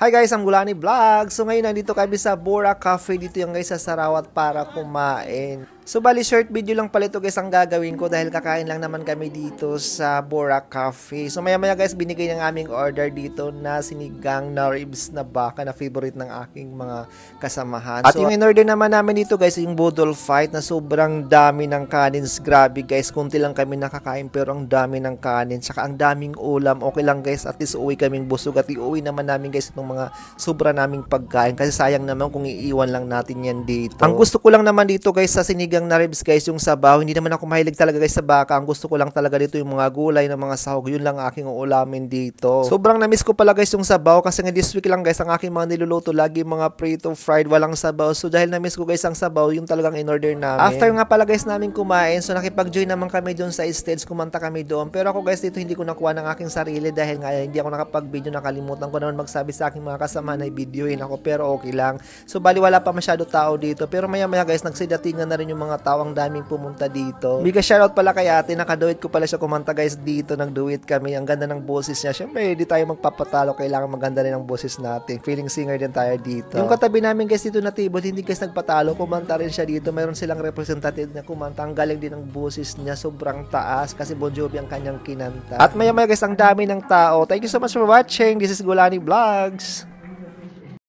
Hi guys, I'm Gulani Vlog. So ngayon nandito kami sa Bora Cafe dito yung guys sa Sarawat para kumain. So bali short video lang pala ito guys ang gagawin ko dahil kakain lang naman kami dito sa Bora Cafe. So maya maya guys binigay ng aming order dito na sinigang na ribs na baka na favorite ng aking mga kasamahan. At so, yung in-order naman namin dito guys yung Bodol Fight na sobrang dami ng kanins. Grabe guys kunti lang kami nakakain pero ang dami ng kanin tsaka ang daming ulam. Okay lang guys at least uwi kaming busog at iuwi naman namin guys itong mga sobra naming pagkain kasi sayang naman kung iiwan lang natin yan dito. Ang gusto ko lang naman dito guys sa sinigang lang na ribs guys yung sabaw. Hindi naman ako mahilig talaga guys sa baka. Ang gusto ko lang talaga dito yung mga gulay ng mga sahog. Yun lang aking uulamin dito. Sobrang na-miss ko pala guys yung sabaw kasi nga this week lang guys ang aking mga niluluto lagi mga prito fried walang sabaw. So dahil na-miss ko guys ang sabaw, yung talagang in-order namin. After nga pala guys namin kumain, so nakipag-join naman kami doon sa stage, kumanta kami doon. Pero ako guys dito hindi ko nakuha ng aking sarili dahil nga eh, hindi ako nakapag-video, nakalimutan ko naman magsabi sa aking mga kasama na videoin ako pero okay lang. So bali wala pa masyado tao dito. Pero maya maya guys nagsidatingan na rin yung mga mga tawang daming pumunta dito. Bigga shoutout pala kay ate, nakaduet ko pala siya kumanta guys dito, nagduet kami. Ang ganda ng boses niya. Syempre, hindi tayo magpapatalo, kailangan maganda rin ang boses natin. Feeling singer din tayo dito. Yung katabi namin guys dito na table, hindi guys nagpatalo, kumanta rin siya dito. Meron silang representative na kumanta. Ang galing din ng boses niya, sobrang taas kasi Bon Jovi ang kanyang kinanta. At maya-maya guys, ang dami ng tao. Thank you so much for watching. This is Gulani Vlogs.